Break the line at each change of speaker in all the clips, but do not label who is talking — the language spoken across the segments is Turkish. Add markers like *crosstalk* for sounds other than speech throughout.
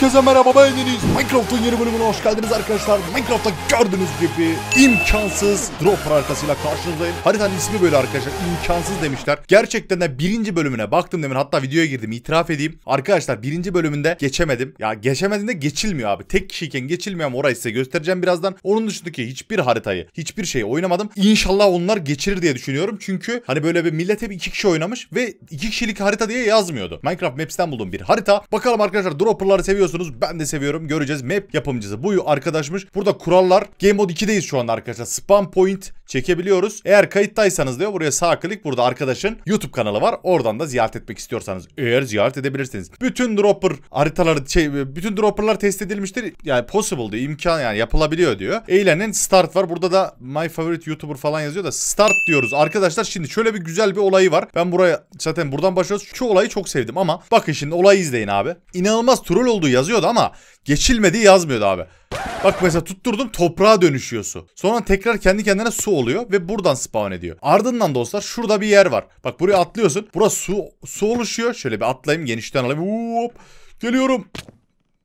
Herkese merhaba ben Deniz. Minecraft'ın yeni bölümüne hoş geldiniz arkadaşlar. Minecraft'ta gördüğünüz gibi imkansız drop arkasıyla karşınızdayım. Haritanın ismi böyle arkadaşlar. imkansız demişler. Gerçekten de birinci bölümüne baktım demin hatta videoya girdim itiraf edeyim. Arkadaşlar birinci bölümünde geçemedim. Ya geçemediğinde geçilmiyor abi. Tek kişiyken geçilmiyor ama orayı size göstereceğim birazdan. Onun dışındaki hiçbir haritayı, hiçbir şeyi oynamadım. İnşallah onlar geçirir diye düşünüyorum. Çünkü hani böyle bir millet hep iki kişi oynamış ve iki kişilik harita diye yazmıyordu. Minecraft Maps'ten bulduğum bir harita. Bakalım arkadaşlar dropperları seviyoruz seviyorsunuz. Ben de seviyorum. Göreceğiz. Map yapımcısı. Bu arkadaşmış. Burada kurallar. Game Mode 2'deyiz şu an arkadaşlar. Spam point çekebiliyoruz. Eğer kayıttaysanız diyor. Buraya sağ klik. Burada arkadaşın YouTube kanalı var. Oradan da ziyaret etmek istiyorsanız. Eğer ziyaret edebilirsiniz. Bütün dropper haritaları şey, bütün dropperlar test edilmiştir. Yani possible diyor. imkan yani yapılabiliyor diyor. Eğlenin start var. Burada da my favorite YouTuber falan yazıyor da start diyoruz. Arkadaşlar şimdi şöyle bir güzel bir olayı var. Ben buraya zaten buradan başlıyoruz. Şu olayı çok sevdim ama bakın şimdi olayı izleyin abi. İnanılmaz troll olduğu yazıyordu ama geçilmedi yazmıyordu abi. Bak mesela tutturdum toprağa dönüşüyor su. Sonra tekrar kendi kendine su oluyor ve buradan spawn ediyor. Ardından dostlar şurada bir yer var. Bak buraya atlıyorsun. Burası su, su oluşuyor. Şöyle bir atlayayım genişten alayım. Hop. Geliyorum.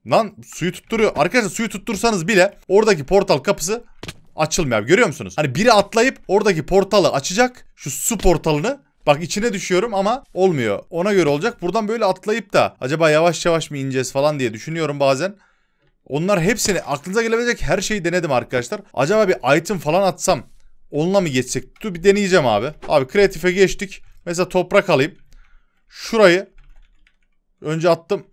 Lan suyu tutturuyor. Arkadaşlar suyu tuttursanız bile oradaki portal kapısı açılmıyor. abi Görüyor musunuz? Hani biri atlayıp oradaki portalı açacak. Şu su portalını Bak içine düşüyorum ama olmuyor. Ona göre olacak. Buradan böyle atlayıp da acaba yavaş yavaş mı ineceğiz falan diye düşünüyorum bazen. Onlar hepsini aklınıza gelebilecek her şeyi denedim arkadaşlar. Acaba bir item falan atsam onunla mı geçsek? Dur bir deneyeceğim abi. Abi kreatife geçtik. Mesela toprak alayım. Şurayı önce attım.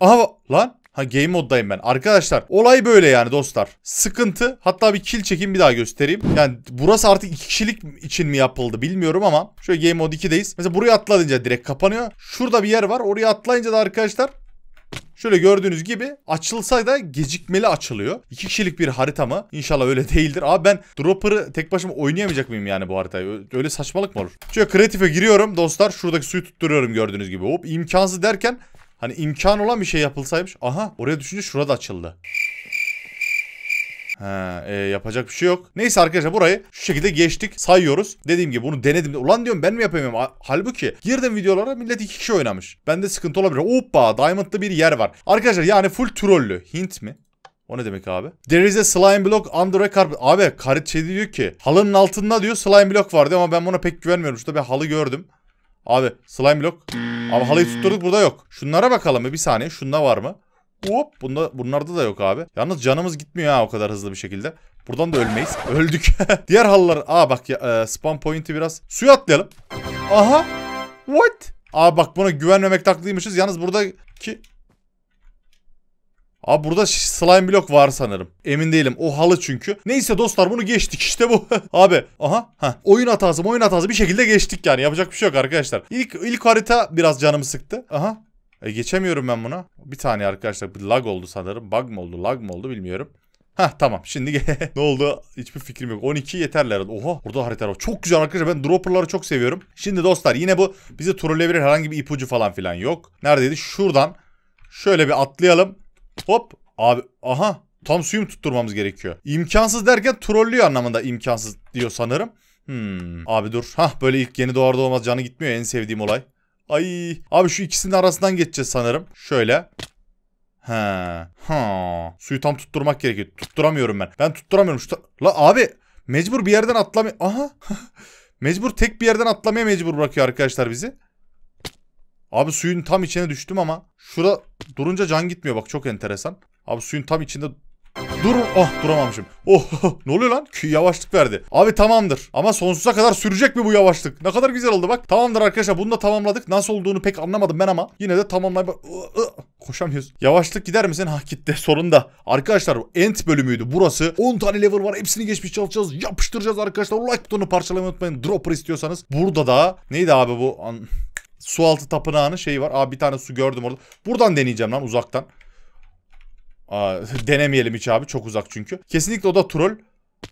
Aha lan Ha game moddayım ben. Arkadaşlar olay böyle yani dostlar. Sıkıntı. Hatta bir kill çekin bir daha göstereyim. Yani burası artık iki kişilik için mi yapıldı bilmiyorum ama. Şöyle game mod 2'deyiz. Mesela buraya atlayınca direkt kapanıyor. Şurada bir yer var. Oraya atlayınca da arkadaşlar Şöyle gördüğünüz gibi açılsa da gecikmeli açılıyor. İki kişilik bir harita mı? İnşallah öyle *laughs* değildir. Abi ben dropper'ı tek başıma oynayamayacak mıyım yani bu haritayı? Öyle saçmalık mı olur? Şöyle kreatife giriyorum dostlar. Şuradaki suyu tutturuyorum gördüğünüz gibi. Hop imkansız derken Hani imkan olan bir şey yapılsaymış. Aha oraya düşünce şurada açıldı. Ha, e, yapacak bir şey yok. Neyse arkadaşlar burayı şu şekilde geçtik. Sayıyoruz. Dediğim gibi bunu denedim. Ulan diyorum ben mi yapamıyorum? Halbuki girdim videolara millet iki kişi oynamış. Bende sıkıntı olabilir. Hoppa diamondlı bir yer var. Arkadaşlar yani full trollü. Hint mi? O ne demek abi? There is a slime block under a carpet. Abi karit şey diyor ki halının altında diyor slime block vardı ama ben buna pek güvenmiyorum. Şurada bir halı gördüm. Abi slime blok. Abi halıyı tutturduk burada yok. Şunlara bakalım bir saniye. Şunda var mı? Hop bunda, bunlarda da yok abi. Yalnız canımız gitmiyor ha o kadar hızlı bir şekilde. Buradan da ölmeyiz. *laughs* Öldük. *laughs* Diğer halılar. Aa bak ya, e, spawn point'i biraz. Suya atlayalım. Aha. What? Aa bak buna güvenmemek taklıymışız. Yalnız buradaki Abi burada slime blok var sanırım. Emin değilim. O halı çünkü. Neyse dostlar bunu geçtik *laughs* İşte bu. Abi aha ha oyun hatası oyun hatası bir şekilde geçtik yani. Yapacak bir şey yok arkadaşlar. İlk ilk harita biraz canımı sıktı. Aha. E, geçemiyorum ben buna. Bir tane arkadaşlar bir lag oldu sanırım. Bug mı oldu lag mı oldu bilmiyorum. Hah tamam şimdi *laughs* ne oldu hiçbir fikrim yok. 12 yeterli yeterler. Oha burada harita var. Çok güzel arkadaşlar ben dropperları çok seviyorum. Şimdi dostlar yine bu bizi trolleyebilir herhangi bir ipucu falan filan yok. Neredeydi? Şuradan şöyle bir atlayalım. Hop. Abi aha tam suyum tutturmamız gerekiyor. İmkansız derken trollüyor anlamında imkansız diyor sanırım. Hmm. Abi dur. Hah böyle ilk yeni doğar doğmaz canı gitmiyor en sevdiğim olay. Ay. Abi şu ikisinin arasından geçeceğiz sanırım. Şöyle. ha Ha. Suyu tam tutturmak gerekiyor. Tutturamıyorum ben. Ben tutturamıyorum. Şu La abi mecbur bir yerden atlamaya... Aha. *laughs* mecbur tek bir yerden atlamaya mecbur bırakıyor arkadaşlar bizi. Abi suyun tam içine düştüm ama şura durunca can gitmiyor bak çok enteresan. Abi suyun tam içinde Dur. Oh duramamışım. Oh *laughs* ne oluyor lan? Yavaşlık verdi. Abi tamamdır. Ama sonsuza kadar sürecek mi bu yavaşlık? Ne kadar güzel oldu bak. Tamamdır arkadaşlar bunu da tamamladık. Nasıl olduğunu pek anlamadım ben ama yine de tamamlayıp... Koşamıyoruz. Yavaşlık gider misin? Ha gitti. *laughs* Sorun da. Arkadaşlar end bölümüydü burası. 10 tane level var. Hepsini geçmiş çalışacağız. Yapıştıracağız arkadaşlar. Like butonu parçalamayı unutmayın. Dropper istiyorsanız. Burada da neydi abi bu? An sualtı tapınağının şeyi var. Abi bir tane su gördüm orada. Buradan deneyeceğim lan uzaktan. Aa, *laughs* denemeyelim hiç abi. Çok uzak çünkü. Kesinlikle o da troll.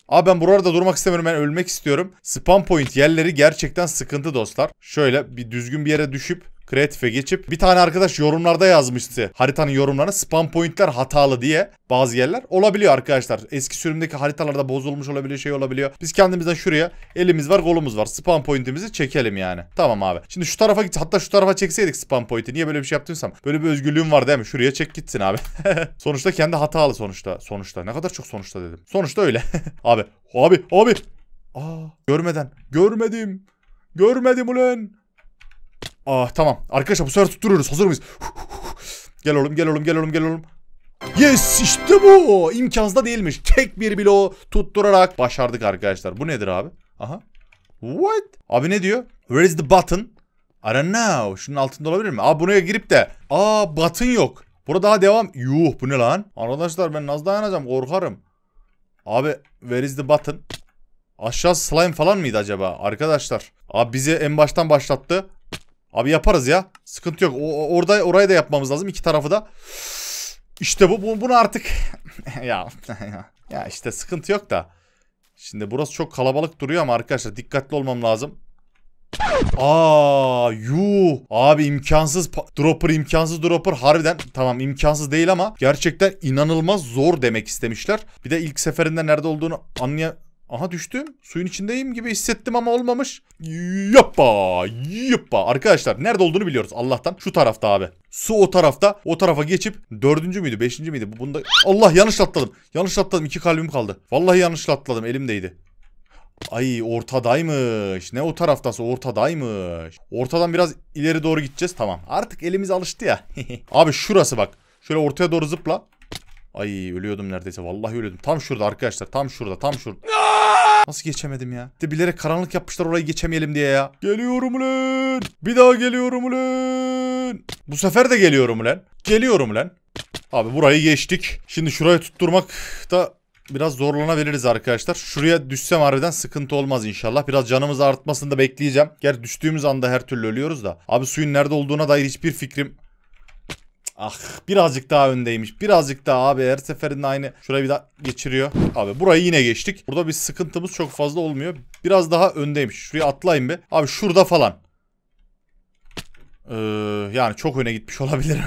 Abi ben burada durmak istemiyorum. Ben ölmek istiyorum. Spam point yerleri gerçekten sıkıntı dostlar. Şöyle bir düzgün bir yere düşüp Kreatife geçip bir tane arkadaş yorumlarda yazmıştı. Haritanın yorumlarına spam pointler hatalı diye bazı yerler olabiliyor arkadaşlar. Eski sürümdeki haritalarda bozulmuş olabiliyor şey olabiliyor. Biz kendimizden şuraya elimiz var kolumuz var. Spam pointimizi çekelim yani. Tamam abi. Şimdi şu tarafa git hatta şu tarafa çekseydik spam pointi. Niye böyle bir şey yaptıysam. Böyle bir özgürlüğüm var değil mi? Şuraya çek gitsin abi. *laughs* sonuçta kendi hatalı sonuçta. Sonuçta. Ne kadar çok sonuçta dedim. Sonuçta öyle. *laughs* abi. Abi. Abi. Aa, görmeden. Görmedim. Görmedim ulan. Ah tamam. Arkadaşlar bu sefer tutturuyoruz. Hazır mıyız? gel oğlum gel oğlum gel oğlum gel oğlum. Yes işte bu. İmkansız da değilmiş. Tek bir bilo tutturarak başardık arkadaşlar. Bu nedir abi? Aha. What? Abi ne diyor? Where is the button? I don't know. Şunun altında olabilir mi? Abi buraya girip de. Aa button yok. Burada daha devam. Yuh bu ne lan? Arkadaşlar ben nasıl dayanacağım? Korkarım. Abi where is the button? Aşağı slime falan mıydı acaba? Arkadaşlar. Abi bizi en baştan başlattı. Abi yaparız ya. Sıkıntı yok. O, orada orayı da yapmamız lazım. iki tarafı da. İşte bu, bu bunu artık *laughs* ya *laughs* ya işte sıkıntı yok da. Şimdi burası çok kalabalık duruyor ama arkadaşlar dikkatli olmam lazım. Aa yu abi imkansız dropper imkansız dropper harbiden tamam imkansız değil ama gerçekten inanılmaz zor demek istemişler. Bir de ilk seferinde nerede olduğunu anlaya Aha düştüm. Suyun içindeyim gibi hissettim ama olmamış. Yappa. Yappa. Arkadaşlar nerede olduğunu biliyoruz Allah'tan. Şu tarafta abi. Su o tarafta. O tarafa geçip dördüncü müydü? Beşinci miydi? Bunda... Allah yanlış atladım. Yanlış atladım. iki kalbim kaldı. Vallahi yanlış atladım. Elimdeydi. Ay ortadaymış. Ne o taraftası ortadaymış. Ortadan biraz ileri doğru gideceğiz. Tamam. Artık elimiz alıştı ya. *laughs* abi şurası bak. Şöyle ortaya doğru zıpla. Ay ölüyordum neredeyse. Vallahi ölüyordum. Tam şurada arkadaşlar. Tam şurada. Tam şurada. Nasıl geçemedim ya? De bilerek karanlık yapmışlar orayı geçemeyelim diye ya. Geliyorum lan. Bir daha geliyorum lan. Bu sefer de geliyorum lan. Geliyorum lan. Abi burayı geçtik. Şimdi şurayı tutturmak da biraz zorlanabiliriz arkadaşlar. Şuraya düşsem harbiden sıkıntı olmaz inşallah. Biraz canımız artmasını da bekleyeceğim. Gerçi düştüğümüz anda her türlü ölüyoruz da. Abi suyun nerede olduğuna dair hiçbir fikrim Ah birazcık daha öndeymiş. Birazcık daha abi her seferinde aynı. Şurayı bir daha geçiriyor. Abi burayı yine geçtik. Burada bir sıkıntımız çok fazla olmuyor. Biraz daha öndeymiş. Şuraya atlayın bir. Abi şurada falan. Ee, yani çok öne gitmiş *laughs* olabilir.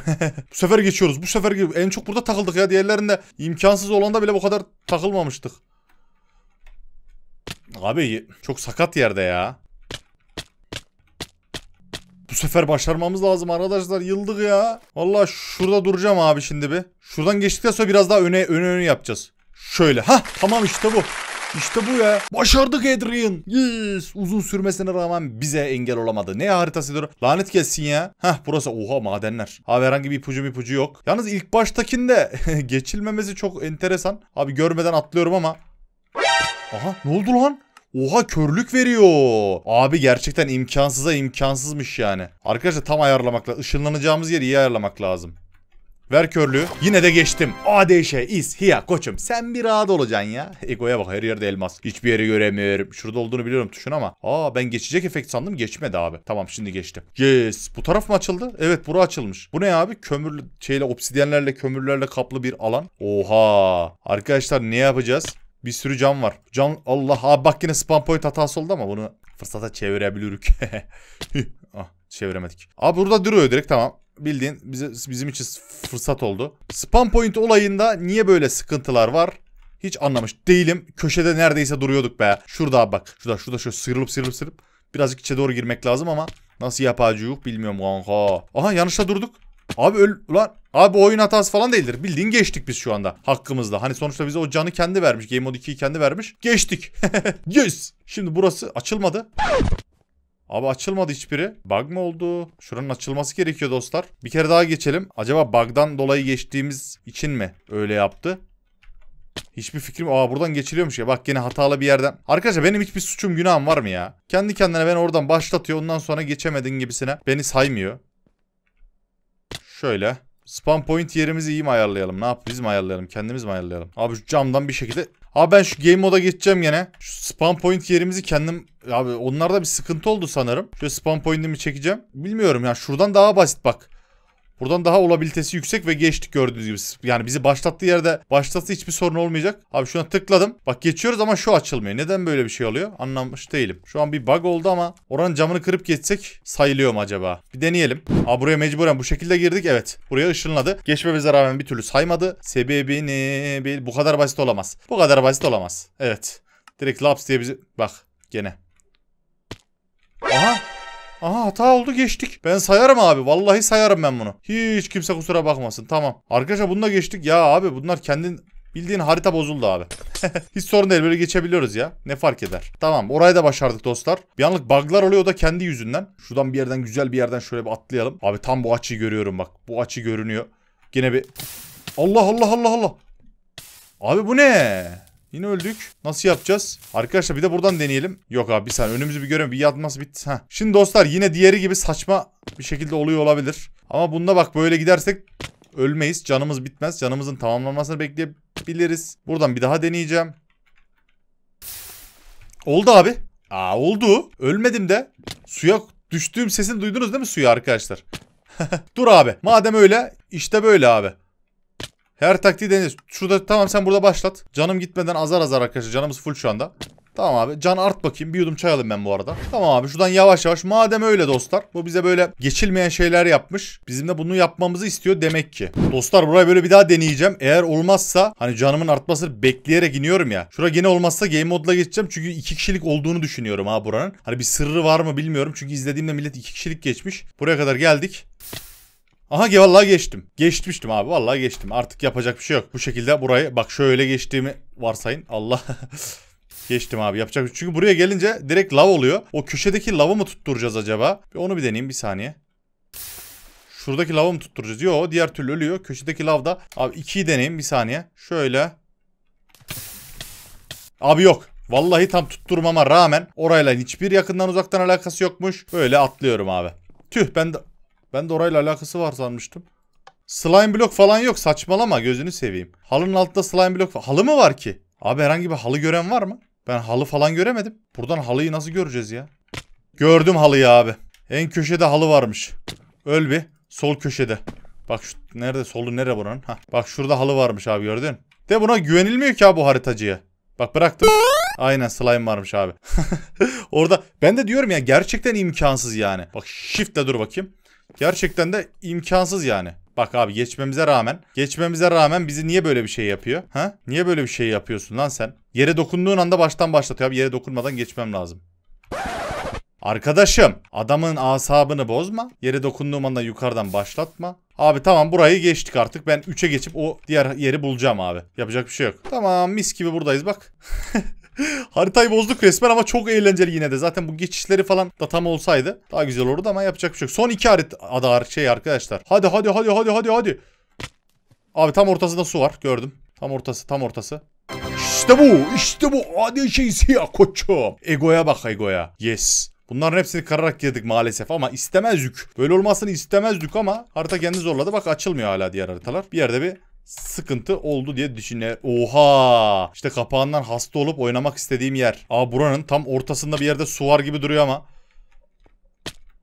bu sefer geçiyoruz. Bu sefer en çok burada takıldık ya. Diğerlerinde imkansız olanda bile bu kadar takılmamıştık. Abi çok sakat yerde ya. Bu sefer başarmamız lazım arkadaşlar. Yıldık ya. vallahi şurada duracağım abi şimdi bir. Şuradan geçtikten sonra biraz daha öne öne öne yapacağız. Şöyle. ha tamam işte bu. İşte bu ya. Başardık Adrian. Yes. Uzun sürmesine rağmen bize engel olamadı. Ne haritasıdır? Lanet gelsin ya. Hah burası. Oha madenler. Abi herhangi bir ipucu ipucu yok. Yalnız ilk baştakinde *laughs* geçilmemesi çok enteresan. Abi görmeden atlıyorum ama. Aha ne oldu lan? Oha körlük veriyor. Abi gerçekten imkansıza imkansızmış yani. Arkadaşlar tam ayarlamakla ışınlanacağımız yeri iyi ayarlamak lazım. Ver körlüğü. Yine de geçtim. ADŞ, is, hiya, koçum. Sen bir rahat olacaksın ya. *laughs* Egoya bak her yerde elmas. Hiçbir yeri göremiyorum. Şurada olduğunu biliyorum tuşun ama. Aa ben geçecek efekt sandım. Geçmedi abi. Tamam şimdi geçtim. Yes. Bu taraf mı açıldı? Evet bura açılmış. Bu ne abi? Kömürlü şeyle obsidyenlerle kömürlerle kaplı bir alan. Oha. Arkadaşlar ne yapacağız? Bir sürü can var. Can Allah ha bak yine spam point hatası oldu ama bunu fırsata çevirebilirük. *laughs* ah çeviremedik. Abi burada duruyor direkt tamam. Bildiğin bize, bizim için fırsat oldu. Spam point olayında niye böyle sıkıntılar var? Hiç anlamış değilim. Köşede neredeyse duruyorduk be. Şurada abi bak. Şurada şurada şöyle sıyrılıp sıyrılıp sıyrılıp. Birazcık içe doğru girmek lazım ama nasıl yapacağız bilmiyorum kanka. Aha yanlışla durduk. Abi öl ulan abi oyun hatası falan değildir. Bildiğin geçtik biz şu anda hakkımızda. Hani sonuçta bize o canı kendi vermiş. Game Mode 2'yi kendi vermiş. Geçtik. *laughs* yes. Şimdi burası açılmadı. Abi açılmadı hiçbiri. Bug mı oldu? Şuranın açılması gerekiyor dostlar. Bir kere daha geçelim. Acaba bug'dan dolayı geçtiğimiz için mi öyle yaptı? Hiçbir fikrim. Aa buradan geçiliyormuş ya. Bak yine hatalı bir yerden. Arkadaşlar benim hiçbir suçum günahım var mı ya? Kendi kendine beni oradan başlatıyor. Ondan sonra geçemedin gibisine. Beni saymıyor. Şöyle. Spam point yerimizi iyi mi ayarlayalım? Ne yap? Biz mi ayarlayalım? Kendimiz mi ayarlayalım? Abi şu camdan bir şekilde... Abi ben şu game moda geçeceğim gene. Şu spam point yerimizi kendim... Abi onlarda bir sıkıntı oldu sanırım. Şöyle spam point'imi çekeceğim. Bilmiyorum ya şuradan daha basit bak. Buradan daha olabilitesi yüksek ve geçtik gördüğünüz gibi. Yani bizi başlattığı yerde başlatsa hiçbir sorun olmayacak. Abi şuna tıkladım. Bak geçiyoruz ama şu açılmıyor. Neden böyle bir şey oluyor? Anlamış değilim. Şu an bir bug oldu ama oranın camını kırıp geçsek sayılıyor mu acaba? Bir deneyelim. Aa buraya mecburen bu şekilde girdik. Evet. Buraya ışınladı. Geçmemize rağmen bir türlü saymadı. Sebebini bil. Bu kadar basit olamaz. Bu kadar basit olamaz. Evet. Direkt laps diye bizi... Bak gene. Aha. Aha hata oldu geçtik. Ben sayarım abi. Vallahi sayarım ben bunu. Hiç kimse kusura bakmasın. Tamam. Arkadaşlar bunu da geçtik. Ya abi bunlar kendin Bildiğin harita bozuldu abi. *laughs* Hiç sorun değil böyle geçebiliyoruz ya. Ne fark eder. Tamam orayı da başardık dostlar. Bir anlık buglar oluyor da kendi yüzünden. Şuradan bir yerden güzel bir yerden şöyle bir atlayalım. Abi tam bu açıyı görüyorum bak. Bu açı görünüyor. Gene bir... Allah Allah Allah Allah. Abi bu ne? Yine öldük. Nasıl yapacağız? Arkadaşlar bir de buradan deneyelim. Yok abi bir saniye önümüzü bir görelim. Bir yatması bitti. Heh. Şimdi dostlar yine diğeri gibi saçma bir şekilde oluyor olabilir. Ama bunda bak böyle gidersek ölmeyiz. Canımız bitmez. Canımızın tamamlanmasını bekleyebiliriz. Buradan bir daha deneyeceğim. Oldu abi. Aa oldu. Ölmedim de. Suya düştüğüm sesini duydunuz değil mi suya arkadaşlar? *laughs* Dur abi. Madem öyle işte böyle abi. Her taktiği deneriz. Şurada tamam sen burada başlat. Canım gitmeden azar azar arkadaşlar. Canımız full şu anda. Tamam abi can art bakayım bir yudum çay alayım ben bu arada. Tamam abi şuradan yavaş yavaş madem öyle dostlar. Bu bize böyle geçilmeyen şeyler yapmış. Bizim de bunu yapmamızı istiyor demek ki. Dostlar burayı böyle bir daha deneyeceğim. Eğer olmazsa hani canımın artmasını bekleyerek iniyorum ya. Şura gene olmazsa game modla geçeceğim. Çünkü iki kişilik olduğunu düşünüyorum ha buranın. Hani bir sırrı var mı bilmiyorum. Çünkü izlediğimde millet iki kişilik geçmiş. Buraya kadar geldik. Aha vallahi geçtim. Geçmiştim abi vallahi geçtim. Artık yapacak bir şey yok. Bu şekilde burayı bak şöyle geçtiğimi varsayın. Allah *laughs* Geçtim abi yapacak şey Çünkü buraya gelince direkt lav oluyor. O köşedeki lava mı tutturacağız acaba? Bir onu bir deneyeyim bir saniye. Şuradaki lava mı tutturacağız? Yo diğer türlü ölüyor. Köşedeki lavda. Abi ikiyi deneyeyim bir saniye. Şöyle. Abi yok. Vallahi tam tutturmama rağmen orayla hiçbir yakından uzaktan alakası yokmuş. Böyle atlıyorum abi. Tüh ben de ben de orayla alakası var sanmıştım. Slime blok falan yok saçmalama gözünü seveyim. Halının altında slime blok var. Halı mı var ki? Abi herhangi bir halı gören var mı? Ben halı falan göremedim. Buradan halıyı nasıl göreceğiz ya? Gördüm halıyı abi. En köşede halı varmış. Öl bir. Sol köşede. Bak şu nerede solu nere buranın? Hah. Bak şurada halı varmış abi gördün. De buna güvenilmiyor ki abi bu haritacıya. Bak bıraktım. Aynen slime varmış abi. *laughs* Orada ben de diyorum ya gerçekten imkansız yani. Bak shift'le dur bakayım. Gerçekten de imkansız yani. Bak abi geçmemize rağmen geçmemize rağmen bizi niye böyle bir şey yapıyor? Ha? Niye böyle bir şey yapıyorsun lan sen? Yere dokunduğun anda baştan başlatıyor abi. Yere dokunmadan geçmem lazım. Arkadaşım adamın asabını bozma. Yere dokunduğum anda yukarıdan başlatma. Abi tamam burayı geçtik artık. Ben 3'e geçip o diğer yeri bulacağım abi. Yapacak bir şey yok. Tamam mis gibi buradayız bak. *laughs* *laughs* Haritayı bozduk resmen ama çok eğlenceli yine de. Zaten bu geçişleri falan da tam olsaydı daha güzel olurdu ama yapacak bir şey yok. Son iki harit ada şey arkadaşlar. Hadi hadi hadi hadi hadi hadi. Abi tam ortasında su var gördüm. Tam ortası tam ortası. İşte bu işte bu adi şeysi ya koçum. Egoya bak egoya. Yes. Bunların hepsini kararak girdik maalesef ama istemezdik. Böyle olmasını istemezdik ama harita kendi zorladı. Bak açılmıyor hala diğer haritalar. Bir yerde bir sıkıntı oldu diye düşünüyorum. Oha! İşte kapağından hasta olup oynamak istediğim yer. Aa buranın tam ortasında bir yerde su var gibi duruyor ama.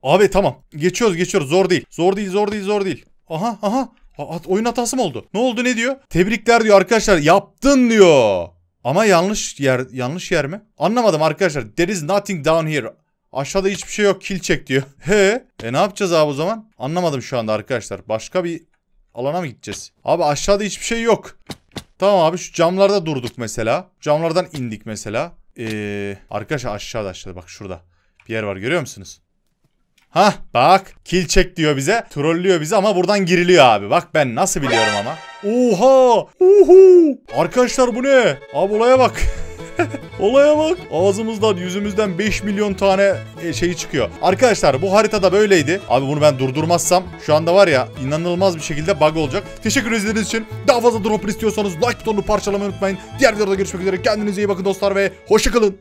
Abi tamam. Geçiyoruz geçiyoruz. Zor değil. Zor değil zor değil zor değil. Aha aha. At, oyun hatası mı oldu? Ne oldu ne diyor? Tebrikler diyor arkadaşlar. Yaptın diyor. Ama yanlış yer yanlış yer mi? Anlamadım arkadaşlar. There is nothing down here. Aşağıda hiçbir şey yok. Kill çek diyor. *laughs* He. E ne yapacağız abi o zaman? Anlamadım şu anda arkadaşlar. Başka bir Alana mı gideceğiz? Abi aşağıda hiçbir şey yok. Tamam abi şu camlarda durduk mesela. Camlardan indik mesela. Ee, arkadaşlar aşağıda aşağıda bak şurada. Bir yer var görüyor musunuz? Hah bak kil çek diyor bize. Trollüyor bizi ama buradan giriliyor abi. Bak ben nasıl biliyorum ama. Oha! Uhu! Arkadaşlar bu ne? Abi olaya bak. *laughs* *laughs* Olaya bak. Ağzımızdan yüzümüzden 5 milyon tane şey çıkıyor. Arkadaşlar bu haritada böyleydi. Abi bunu ben durdurmazsam şu anda var ya inanılmaz bir şekilde bug olacak. Teşekkür izlediğiniz için. Daha fazla drop istiyorsanız like butonunu parçalamayı unutmayın. Diğer videoda görüşmek üzere. Kendinize iyi bakın dostlar ve hoşçakalın.